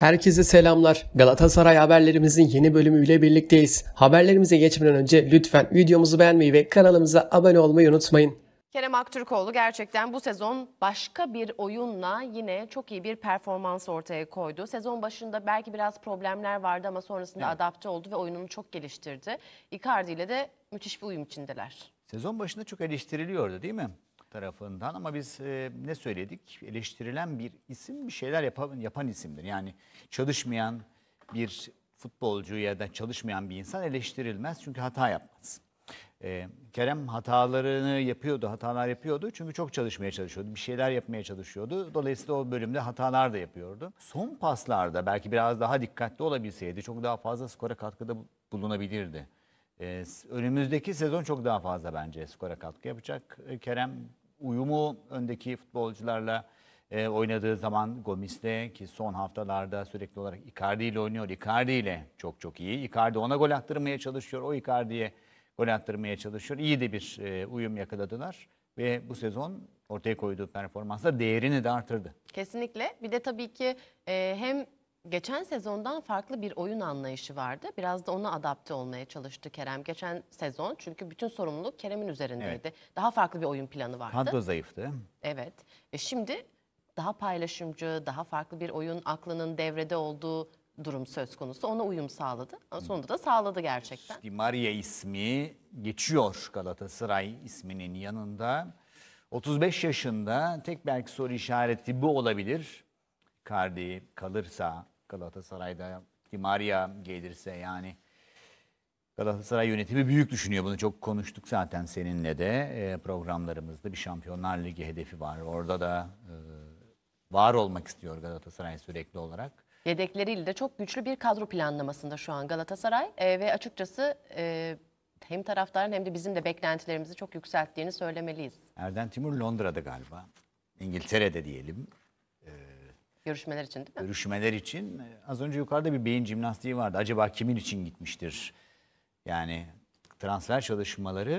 Herkese selamlar. Galatasaray haberlerimizin yeni bölümüyle birlikteyiz. Haberlerimize geçmeden önce lütfen videomuzu beğenmeyi ve kanalımıza abone olmayı unutmayın. Kerem Aktürkoğlu gerçekten bu sezon başka bir oyunla yine çok iyi bir performans ortaya koydu. Sezon başında belki biraz problemler vardı ama sonrasında evet. adapte oldu ve oyununu çok geliştirdi. Icardi ile de müthiş bir uyum içindeler. Sezon başında çok eleştiriliyordu değil mi? tarafından ama biz e, ne söyledik? Eleştirilen bir isim bir şeyler yapan, yapan isimdir. Yani çalışmayan bir futbolcu ya da çalışmayan bir insan eleştirilmez çünkü hata yapmaz. E, Kerem hatalarını yapıyordu, hatalar yapıyordu çünkü çok çalışmaya çalışıyordu, bir şeyler yapmaya çalışıyordu. Dolayısıyla o bölümde hatalar da yapıyordu. Son paslarda belki biraz daha dikkatli olabilseydi çok daha fazla skora katkıda bulunabilirdi. Ee, önümüzdeki sezon çok daha fazla bence skora katkı yapacak. E, Kerem uyumu öndeki futbolcularla e, oynadığı zaman Gomis'te ki son haftalarda sürekli olarak Icardi ile oynuyor. Icardi ile çok çok iyi. Icardi ona gol attırmaya çalışıyor. O Icardi'ye gol attırmaya çalışıyor. İyi de bir e, uyum yakaladılar ve bu sezon ortaya koyduğu performansla değerini de artırdı. Kesinlikle. Bir de tabii ki e, hem geçen sezondan farklı bir oyun anlayışı vardı. Biraz da ona adapte olmaya çalıştı Kerem geçen sezon. Çünkü bütün sorumluluk Kerem'in üzerindeydi. Daha farklı bir oyun planı vardı. Kadro zayıftı. Evet. E şimdi daha paylaşımcı, daha farklı bir oyun aklının devrede olduğu durum söz konusu. Ona uyum sağladı. sonunda da sağladı gerçekten. Di Maria ismi geçiyor Galatasaray isminin yanında. 35 yaşında tek belki soru işareti bu olabilir. Icardi kalırsa Galatasaray'da Di Maria gelirse yani Galatasaray yönetimi büyük düşünüyor. Bunu çok konuştuk zaten seninle de ee, programlarımızda. Bir Şampiyonlar Ligi hedefi var. Orada da e, var olmak istiyor Galatasaray sürekli olarak. Yedekleriyle de çok güçlü bir kadro planlamasında şu an Galatasaray ee, ve açıkçası e, hem taraftarın hem de bizim de beklentilerimizi çok yükselttiğini söylemeliyiz. Erden Timur Londra'da galiba. İngiltere'de diyelim. Görüşmeler için değil mi? Görüşmeler için. Az önce yukarıda bir beyin jimnastiği vardı. Acaba kimin için gitmiştir? Yani transfer çalışmaları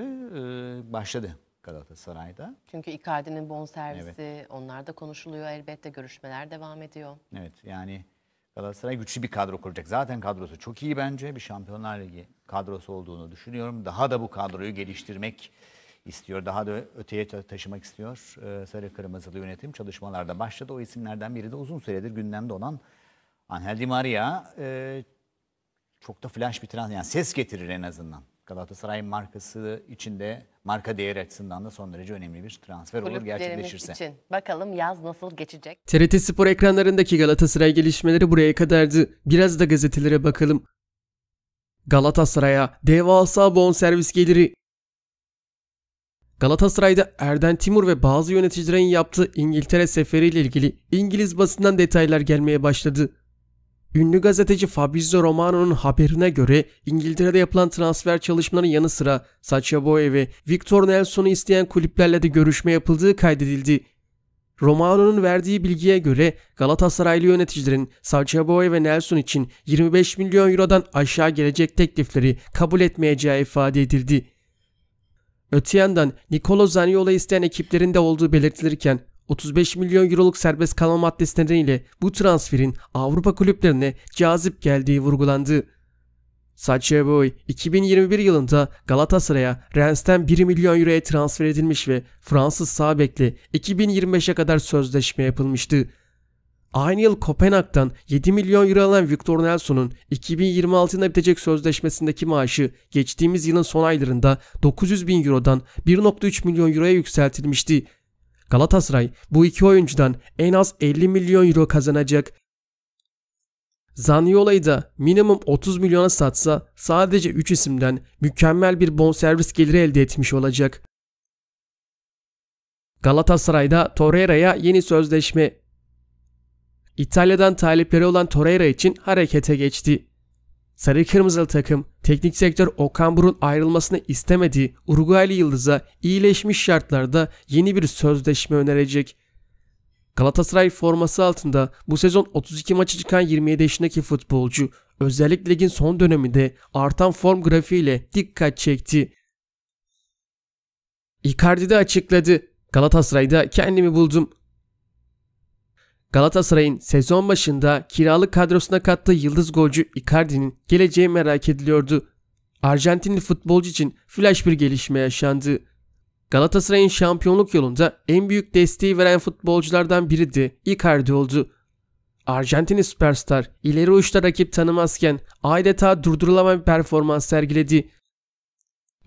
e, başladı Galatasaray'da. Çünkü Icardi'nin bonservisi evet. onlar da konuşuluyor elbette görüşmeler devam ediyor. Evet yani Galatasaray güçlü bir kadro kuracak. Zaten kadrosu çok iyi bence. Bir Şampiyonlar Ligi kadrosu olduğunu düşünüyorum. Daha da bu kadroyu geliştirmek istiyor. Daha da öteye taşımak istiyor. Ee, Sarı Kırmızılı yönetim çalışmalarda başladı. O isimlerden biri de uzun süredir gündemde olan Angel Di Maria. Ee, çok da flash bir transfer, yani ses getirir en azından. Galatasaray markası içinde marka değeri açısından da son derece önemli bir transfer olur gerçekleşirse. Için. Bakalım yaz nasıl geçecek? TRT Spor ekranlarındaki Galatasaray gelişmeleri buraya kadardı. Biraz da gazetelere bakalım. Galatasaray'a devasa bonservis geliri Galatasaray'da Erden Timur ve bazı yöneticilerin yaptığı İngiltere seferiyle ilgili İngiliz basından detaylar gelmeye başladı. Ünlü gazeteci Fabrizio Romano'nun haberine göre İngiltere'de yapılan transfer çalışmalarının yanı sıra Sacha Boey ve Victor Nelson'u isteyen kulüplerle de görüşme yapıldığı kaydedildi. Romano'nun verdiği bilgiye göre Galatasaraylı yöneticilerin Sacha Boey ve Nelson için 25 milyon eurodan aşağı gelecek teklifleri kabul etmeyeceği ifade edildi. Öte yandan Nicolo Zaniolo isteyen ekiplerin de olduğu belirtilirken 35 milyon euroluk serbest kalma maddesi nedeniyle bu transferin Avrupa kulüplerine cazip geldiği vurgulandı. Saçeboy 2021 yılında Galatasaray'a Rennes'ten 1 milyon euroya transfer edilmiş ve Fransız sağ bekle 2025'e kadar sözleşme yapılmıştı. Aynı yıl Kopenhag'dan 7 milyon euro alan Victor Nelson'un 2026'da bitecek sözleşmesindeki maaşı geçtiğimiz yılın son aylarında 900 bin eurodan 1.3 milyon euroya yükseltilmişti. Galatasaray bu iki oyuncudan en az 50 milyon euro kazanacak. Zaniolo'yu da minimum 30 milyona satsa sadece 3 isimden mükemmel bir bonservis geliri elde etmiş olacak. Galatasaray'da Torreira'ya yeni sözleşme İtalya'dan talipleri olan Torreira için harekete geçti. Sarı Kırmızılı takım teknik sektör Okan Burun ayrılmasını istemediği Uruguaylı Yıldız'a iyileşmiş şartlarda yeni bir sözleşme önerecek. Galatasaray forması altında bu sezon 32 maçı çıkan 27 yaşındaki futbolcu özellikle ligin son döneminde artan form grafiğiyle dikkat çekti. Icardi de açıkladı. Galatasaray'da kendimi buldum. Galatasaray'ın sezon başında kiralık kadrosuna kattığı yıldız golcü Icardi'nin geleceği merak ediliyordu. Arjantinli futbolcu için flash bir gelişme yaşandı. Galatasaray'ın şampiyonluk yolunda en büyük desteği veren futbolculardan biri de Icardi oldu. Arjantinli süperstar ileri uçta rakip tanımazken adeta durdurulamam bir performans sergiledi.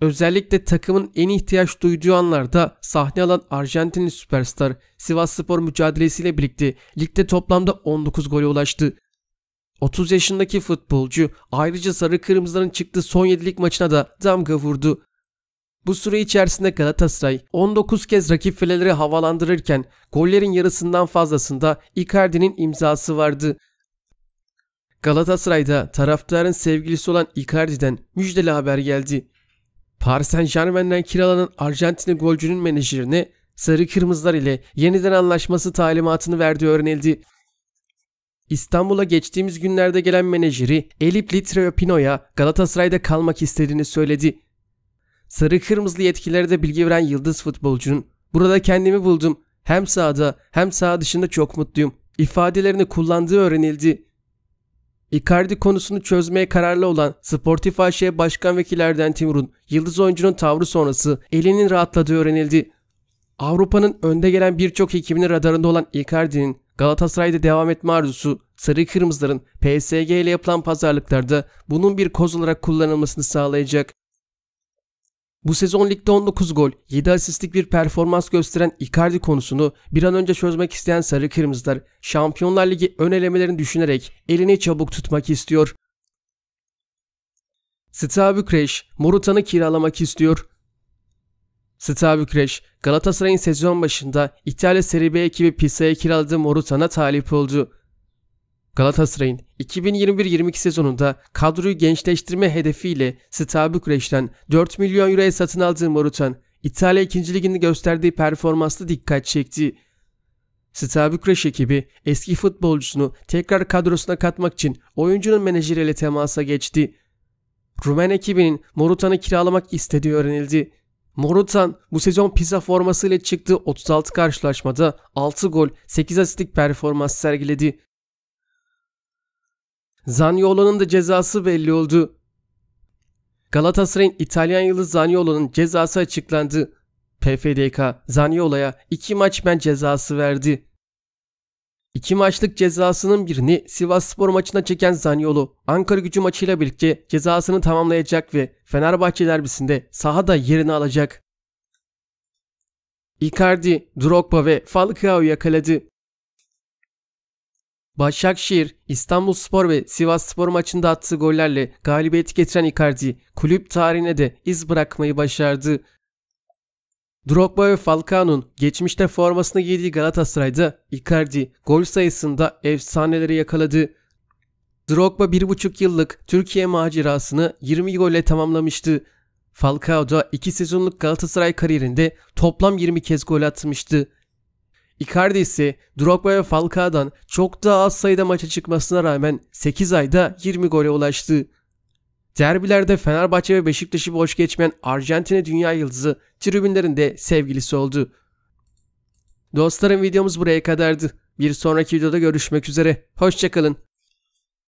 Özellikle takımın en ihtiyaç duyduğu anlarda sahne alan Arjantinli süperstar Sivas Spor mücadelesiyle birlikte ligde toplamda 19 gole ulaştı. 30 yaşındaki futbolcu ayrıca sarı kırmızıların çıktığı son 7'lik maçına da damga vurdu. Bu süre içerisinde Galatasaray 19 kez rakip fileleri havalandırırken gollerin yarısından fazlasında Icardi'nin imzası vardı. Galatasaray'da taraftarın sevgilisi olan Icardi'den müjdeli haber geldi. Paris Saint Germain'den kiralanan Arjantinli golcünün menajerine sarı kırmızılar ile yeniden anlaşması talimatını verdiği öğrenildi. İstanbul'a geçtiğimiz günlerde gelen menajeri Elip Litreopino'ya Galatasaray'da kalmak istediğini söyledi. Sarı kırmızılı yetkililere de bilgi veren yıldız futbolcunun "Burada kendimi buldum. Hem sahada hem saha dışında çok mutluyum." ifadelerini kullandığı öğrenildi. Icardi konusunu çözmeye kararlı olan Sportif AŞ Başkan Vekillerden Timur'un yıldız oyuncunun tavrı sonrası elinin rahatladığı öğrenildi. Avrupa'nın önde gelen birçok ekibinin radarında olan Icardi'nin Galatasaray'da devam etme arzusu Sarı Kırmızıların PSG ile yapılan pazarlıklarda bunun bir koz olarak kullanılmasını sağlayacak. Bu sezon ligde 19 gol, 7 asistlik bir performans gösteren Icardi konusunu bir an önce çözmek isteyen Sarı Kırmızılar, Şampiyonlar Ligi ön elemelerini düşünerek elini çabuk tutmak istiyor. Steaua Bükreş, Morutan'ı kiralamak istiyor. Steaua Bükreş, Galatasaray'ın sezon başında İtalya Serie B ekibi Pisa'ya kiraladığı Morutan'a talip oldu. Galatasaray'ın 2021-22 sezonunda kadroyu gençleştirme hedefiyle Stabi Kureş'ten 4 milyon euroya satın aldığı Morutan, İtalya 2. Ligi'nde gösterdiği performansla dikkat çekti. Stabi Kureş ekibi eski futbolcusunu tekrar kadrosuna katmak için oyuncunun menajeriyle temasa geçti. Rumen ekibinin Morutan'ı kiralamak istediği öğrenildi. Morutan bu sezon Pisa formasıyla çıktığı 36 karşılaşmada 6 gol 8 asistlik performans sergiledi. Zaniolo'nun da cezası belli oldu. Galatasaray'ın İtalyan yıldız Zaniolo'nun cezası açıklandı. PFDK Zaniolo'ya 2 maç men cezası verdi. 2 maçlık cezasının birini Sivas Spor maçına çeken Zaniolo, Ankara gücü maçıyla birlikte cezasını tamamlayacak ve Fenerbahçe derbisinde sahada yerini alacak. Icardi, Drogba ve Falcao yakaladı. Başakşehir, İstanbul Spor ve Sivas Spor maçında attığı gollerle galibiyeti getiren Icardi, kulüp tarihine de iz bırakmayı başardı. Drogba ve Falcao'nun geçmişte formasını giydiği Galatasaray'da Icardi gol sayısında efsaneleri yakaladı. Drogba 1,5 yıllık Türkiye macerasını 20 golle tamamlamıştı. Falcao da 2 sezonluk Galatasaray kariyerinde toplam 20 kez gol atmıştı. Icardi ise Drogba ve Falcao'dan çok daha az sayıda maça çıkmasına rağmen 8 ayda 20 gole ulaştı. Derbilerde Fenerbahçe ve Beşiktaş'ı boş geçmeyen Arjantin'e dünya yıldızı tribünlerinde sevgilisi oldu. Dostlarım videomuz buraya kadardı. Bir sonraki videoda görüşmek üzere. Hoşçakalın.